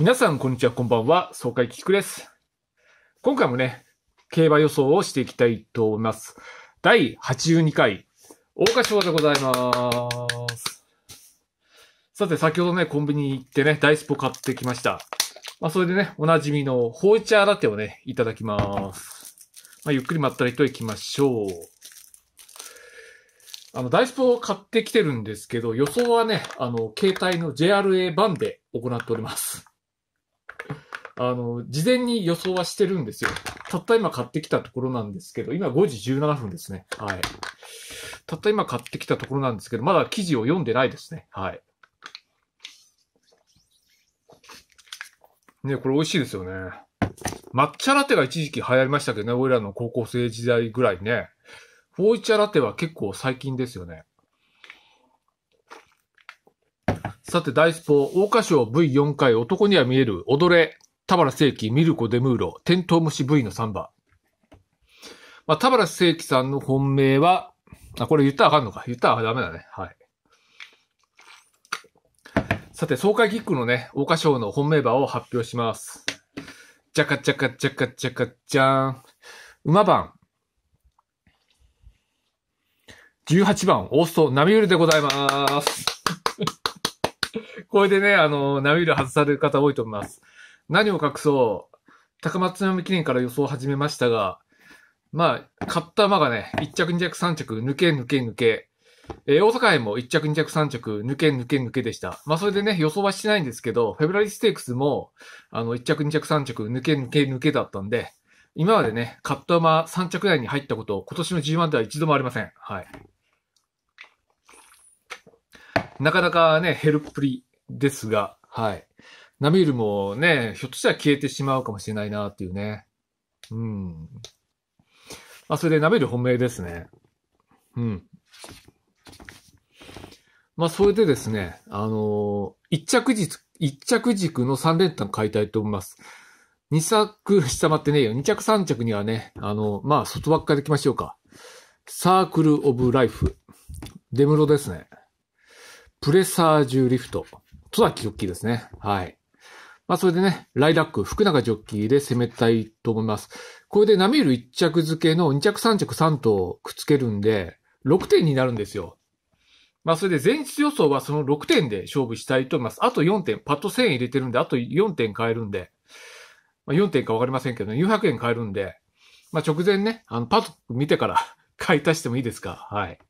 皆さん、こんにちは、こんばんは。総会キクです。今回もね、競馬予想をしていきたいと思います。第82回、大花賞でございます。さて、先ほどね、コンビニ行ってね、ダイスポ買ってきました。まあ、それでね、おなじみのホイチャーラテをね、いただきます。まあ、ゆっくりまったりと行きましょう。あの、ダイスポを買ってきてるんですけど、予想はね、あの、携帯の JRA 版で行っております。あの、事前に予想はしてるんですよ。たった今買ってきたところなんですけど、今5時17分ですね。はい。たった今買ってきたところなんですけど、まだ記事を読んでないですね。はい。ね、これ美味しいですよね。抹茶ラテが一時期流行りましたけどね、俺らの高校生時代ぐらいね。チャラテは結構最近ですよね。さて、大スポ、桜花賞 V4 回男には見える踊れ田原正規、ミルコ・デムーロ、テントウムシ V の3番。まあ、田原正規さんの本命は、あ、これ言ったらあかんのか。言ったらダメだね。はい。さて、総会キックのね、桜花賞の本命馬を発表します。じゃかじゃかじゃかじゃかじゃーん。馬番。18番、オースト、ナミュールでございます。これでね、あの、ナミュール外される方多いと思います。何を隠そう、高松宮記念から予想を始めましたが、まあ、買った馬がね、1着、2着、3着、抜け、抜け、抜け。えー、大阪杯も1着、2着、3着、抜け、抜け、抜けでした。まあ、それでね、予想はしてないんですけど、フェブラリーステークスも、あの、1着、2着、3着、抜け、抜け、抜けだったんで、今までね、買った馬3着台に入ったこと、今年の G1 では一度もありません。はい。なかなかね、ヘルプリですが、はい。ナミールもね、ひょっとしたら消えてしまうかもしれないなっていうね。うん。あ、それでナミール本命ですね。うん。まあ、それでですね、あのー、一着軸、一着軸の3連単買いたいと思います。二作下回ってねえよ。二着三着にはね、あの、まあ、外ばっかできましょうか。サークル・オブ・ライフ。デムロですね。プレサージュ・リフト。はキロッキーですね。はい。まあ、それでね、ライラック、福永ジョッキーで攻めたいと思います。これでナミール1着付けの2着3着3頭くっつけるんで、6点になるんですよ。まあ、それで前日予想はその6点で勝負したいと思います。あと4点、パッド1000円入れてるんで、あと4点買えるんで、まあ、4点かわかりませんけど、ね、400円買えるんで、まあ、直前ね、あの、パッド見てから 買い足してもいいですかはい。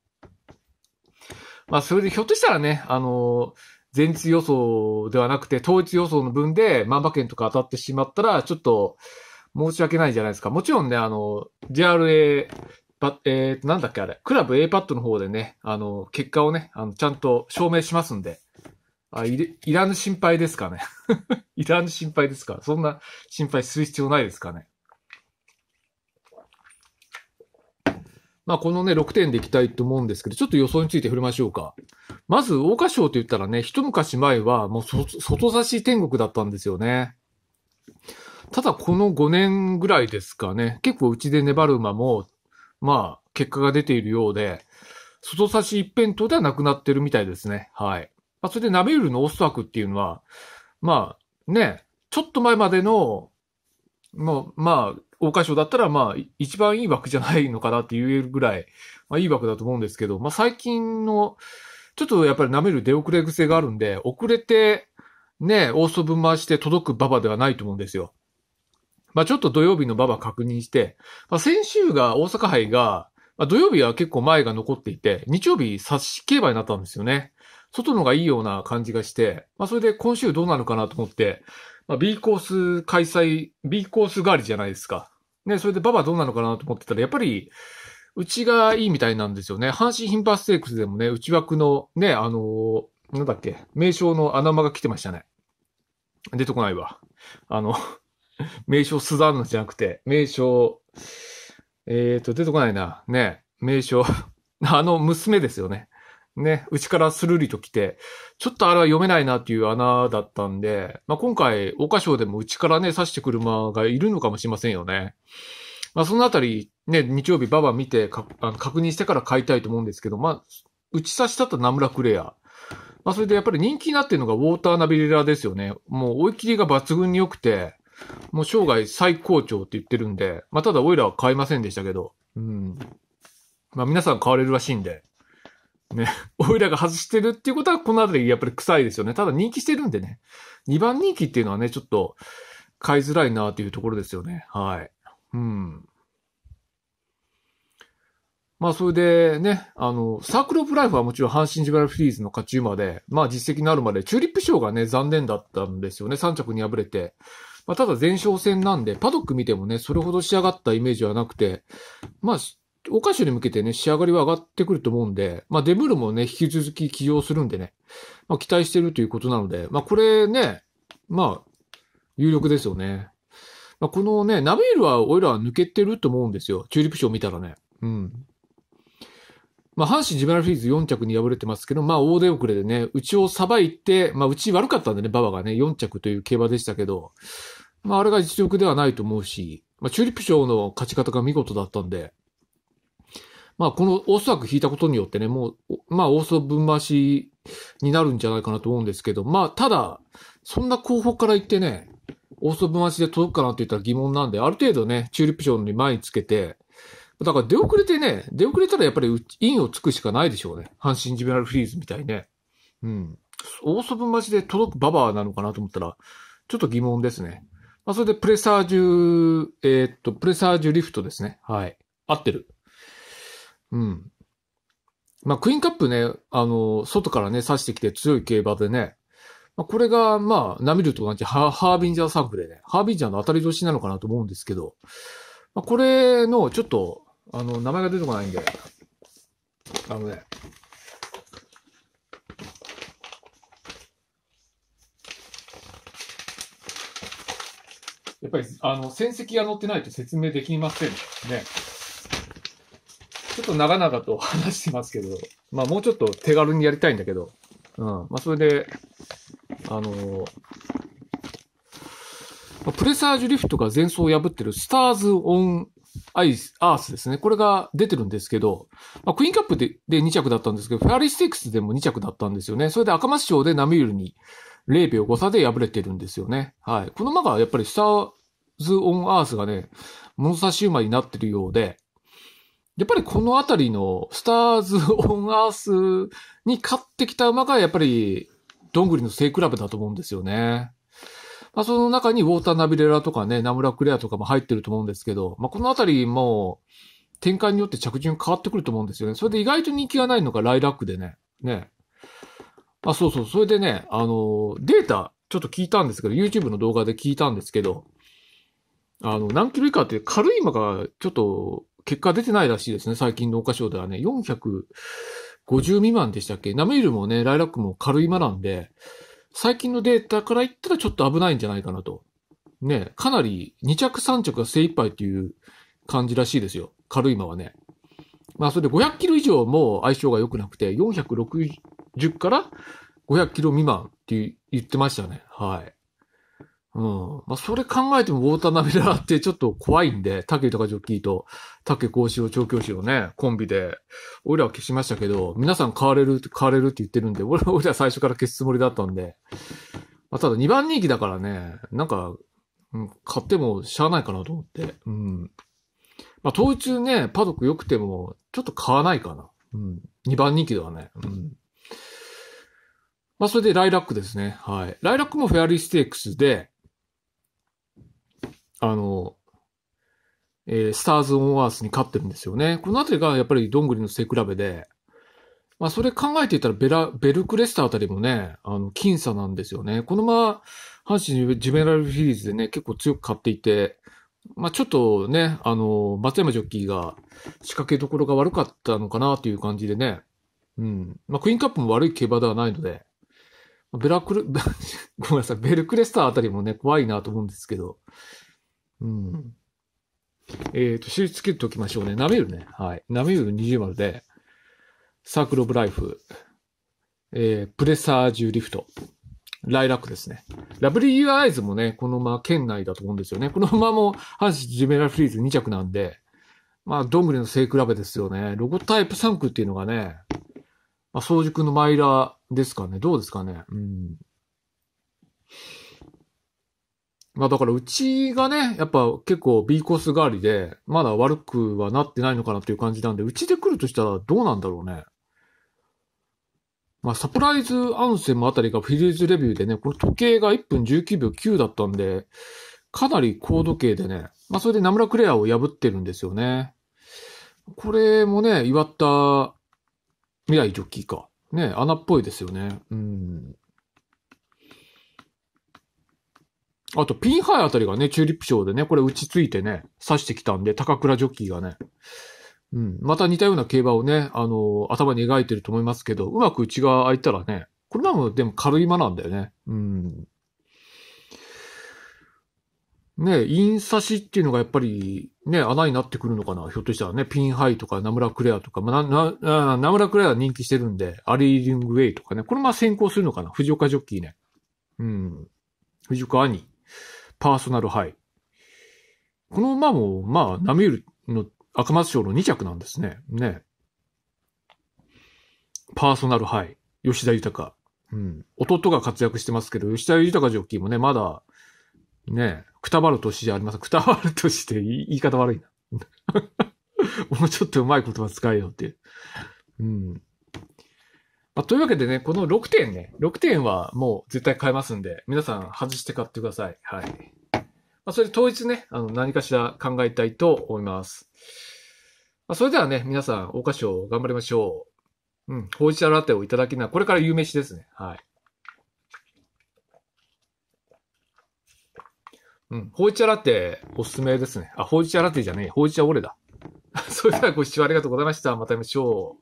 まあ、それでひょっとしたらね、あのー前日予想ではなくて、当日予想の分で万馬券とか当たってしまったら、ちょっと申し訳ないじゃないですか。もちろんね、あの、JRA、えー、なんだっけあれ、クラブ A パッドの方でね、あの、結果をね、あの、ちゃんと証明しますんで、あいいらぬ心配ですかね。いらぬ心配ですかそんな心配する必要ないですかね。まあ、このね、6点でいきたいと思うんですけど、ちょっと予想について触れましょうか。まず、桜花賞と言ったらね、一昔前は、もう外差し天国だったんですよね。ただ、この5年ぐらいですかね、結構うちで粘る馬も、まあ、結果が出ているようで、外差し一辺倒ではなくなってるみたいですね。はい。まあ、それで、ナベウルのオスクっていうのは、まあ、ね、ちょっと前までの、まう、まあ、桜花賞だったら、まあ、一番いい枠じゃないのかなって言えるぐらい、まあ、いい枠だと思うんですけど、まあ、最近の、ちょっとやっぱり舐める出遅れ癖があるんで、遅れて、ね、大外ぶ回して届く馬場ではないと思うんですよ。まあ、ちょっと土曜日の馬場確認して、まあ、先週が大阪杯が、まあ、土曜日は結構前が残っていて、日曜日差し競馬になったんですよね。外のがいいような感じがして、まあ、それで今週どうなるかなと思って、まあ、B コース開催、B コース代わりじゃないですか。ね、それでババどうなのかなと思ってたら、やっぱり、うちがいいみたいなんですよね。阪神頻発ステークスでもね、内枠のね、あのー、なんだっけ、名称の穴間が来てましたね。出てこないわ。あの 名称スザンヌじゃなくて、名称、えっ、ー、と、出てこないな。ね、名称 あの娘ですよね。ね、うちからスルリと来て、ちょっとあれは読めないなっていう穴だったんで、まあ、今回、桜花賞でもうちからね、刺してくるがいるのかもしれませんよね。まあ、そのあたり、ね、日曜日ババ見てかあの、確認してから買いたいと思うんですけど、まあ、打ち刺したったナムラクレア。まあ、それでやっぱり人気になってるのがウォーターナビレラですよね。もう追い切りが抜群に良くて、もう生涯最高潮って言ってるんで、まあ、ただオイラは買いませんでしたけど、うん。まあ、皆さん買われるらしいんで、ね、オイラが外してるっていうことは、このあたりやっぱり臭いですよね。ただ人気してるんでね。2番人気っていうのはね、ちょっと、買いづらいなというところですよね。はい。うん。まあ、それでね、あの、サークルオブライフはもちろん阪神ジバラフリーズの勝ち馬で、まあ実績のあるまで、チューリップ賞がね、残念だったんですよね。3着に敗れて。まあ、ただ前哨戦なんで、パドック見てもね、それほど仕上がったイメージはなくて、まあ、お菓子に向けてね、仕上がりは上がってくると思うんで、まあデブルもね、引き続き起用するんでね、まあ期待してるということなので、まあこれね、まあ、有力ですよね。まあ、このね、ナビールはオイは抜けてると思うんですよ。チューリップ賞見たらね。うん。まあ、阪神ジメラフィーズ4着に敗れてますけど、まあ、大手遅れでね、うちをさばいて、まあ、うち悪かったんでね、馬場がね、4着という競馬でしたけど、まあ、あれが実力ではないと思うし、まあ、チューリップ賞の勝ち方が見事だったんで、まあ、このオースく引いたことによってね、もう、まあ、オース分増しになるんじゃないかなと思うんですけど、まあ、ただ、そんな候補から言ってね、オース分回しで届くかなって言ったら疑問なんで、ある程度ね、チューリップ賞に前につけて、だから出遅れてね、出遅れたらやっぱりインをつくしかないでしょうね。阪神ジベラルフリーズみたいね。うん。大外分待ちで届くババアなのかなと思ったら、ちょっと疑問ですね。まあ、それでプレサージュ、えー、っと、プレサージュリフトですね。はい。合ってる。うん。まあ、クイーンカップね、あの、外からね、刺してきて強い競馬でね、まあ、これが、まあ、ナミルと同じハービンジャーサークでね、ハービンジャーの当たり年なのかなと思うんですけど、まあ、これの、ちょっと、あの、名前が出てこないんで、あのね、やっぱり、あの、戦績が載ってないと説明できませんね。ちょっと長々と話してますけど、まあもうちょっと手軽にやりたいんだけど、うん。まあそれで、あのー、プレサージュリフトが前奏を破ってるスターズ・オン・アイス、アースですね。これが出てるんですけど、まあ、クイーンカップでで2着だったんですけど、フェアリーステークスでも2着だったんですよね。それで赤松賞でナミュールに0秒5差で敗れてるんですよね。はい。この馬がやっぱりスターズ・オン・アースがね、物差し馬になってるようで、やっぱりこのあたりのスターズ・オン・アースに勝ってきた馬がやっぱりどんぐりのクラブだと思うんですよね。まあその中にウォーター・ナビレラとかね、ナムラ・クレアとかも入ってると思うんですけど、まあこのあたりも展開によって着順変わってくると思うんですよね。それで意外と人気がないのがライラックでね。ね。あ、そうそう。それでね、あの、データ、ちょっと聞いたんですけど、YouTube の動画で聞いたんですけど、あの、何キロ以下って軽い馬がちょっと結果出てないらしいですね。最近農家科省ではね、450未満でしたっけナメイルもね、ライラックも軽いまなんで、最近のデータから言ったらちょっと危ないんじゃないかなと。ね、かなり2着3着が精一杯っていう感じらしいですよ。軽いまはね。まあ、それで500キロ以上も相性が良くなくて、460から500キロ未満って言ってましたね。はい。うん。まあ、それ考えてもウォーターナビラーってちょっと怖いんで、竹豊ジョッキーと竹甲子を調教師をね、コンビで、俺らは消しましたけど、皆さん買われる、買われるって言ってるんで、俺俺ら最初から消すつもりだったんで。まあ、ただ2番人気だからね、なんか、うん、買ってもしゃあないかなと思って。うん。まあ、当中ね、パドック良くても、ちょっと買わないかな。うん。2番人気ではね。うん。まあ、それでライラックですね。はい。ライラックもフェアリーステークスで、あの、えー、スターズ・オン・アースに勝ってるんですよね。このあたりがやっぱりどんぐりの背比べで、まあそれ考えていたらベラ、ベルクレスターあたりもね、あの、僅差なんですよね。このまま、阪神ジュメラルフィリーズでね、結構強く勝っていて、まあちょっとね、あの、松山ジョッキーが仕掛けどころが悪かったのかなという感じでね、うん。まあクイーンカップも悪い競馬ではないので、ベラクル、ごめんなさい、ベルクレスターあたりもね、怖いなと思うんですけど、うん。えっ、ー、と、印つけておきましょうね。ナメウルね。はい。ナメウル20丸で、サークルオブライフ、えー、プレサージュリフト、ライラックですね。ラブリーアイズもね、このまま県内だと思うんですよね。このままも阪神ジュメラフリーズ2着なんで、まあ、どんぐりの背比べですよね。ロゴタイプ3区っていうのがね、まあ、早熟のマイラーですかね。どうですかね。うん。まあだからうちがね、やっぱ結構 B コース代わりで、まだ悪くはなってないのかなという感じなんで、うちで来るとしたらどうなんだろうね。まあサプライズアンセムあたりがフィリーズレビューでね、これ時計が1分19秒9だったんで、かなり高度計でね、まあそれで名村クレアを破ってるんですよね。これもね、岩田未来ジョッキーか。ね、穴っぽいですよね。うん。あと、ピンハイあたりがね、チューリップ賞でね、これ打ちついてね、刺してきたんで、高倉ジョッキーがね、うん、また似たような競馬をね、あのー、頭に描いてると思いますけど、うまく内側開いたらね、これなのでも軽い間なんだよね。うん。ねイン刺しっていうのがやっぱり、ね、穴になってくるのかな。ひょっとしたらね、ピンハイとか、ナムラクレアとか、まあ、な、な、ナムラクレア人気してるんで、アリーリングウェイとかね。これまあ先行するのかな。藤岡ジョッキーね。うん。藤岡兄。パーソナルハイ。この馬も、まあ、ナミュールの赤松賞の2着なんですね。ね。パーソナルハイ。吉田豊。うん。弟が活躍してますけど、吉田豊ジョッキーもね、まだ、ね、くたばる年じゃありません。くたばる年って言い方悪いな。もうちょっとうまい言葉使えよって。うん。まあ、というわけでね、この6点ね、6点はもう絶対買えますんで、皆さん外して買ってください。はい。まあ、それで当日ね、あの、何かしら考えたいと思います。まあ、それではね、皆さん、お菓子を頑張りましょう。うん、ほうじ茶ラテをいただきな、これから有名詞ですね。はい。うん、ほうじ茶ラテおすすめですね。あ、ほうじ茶ラテじゃねえ、ほうじ茶オレだ。それではご視聴ありがとうございました。また会いましょう。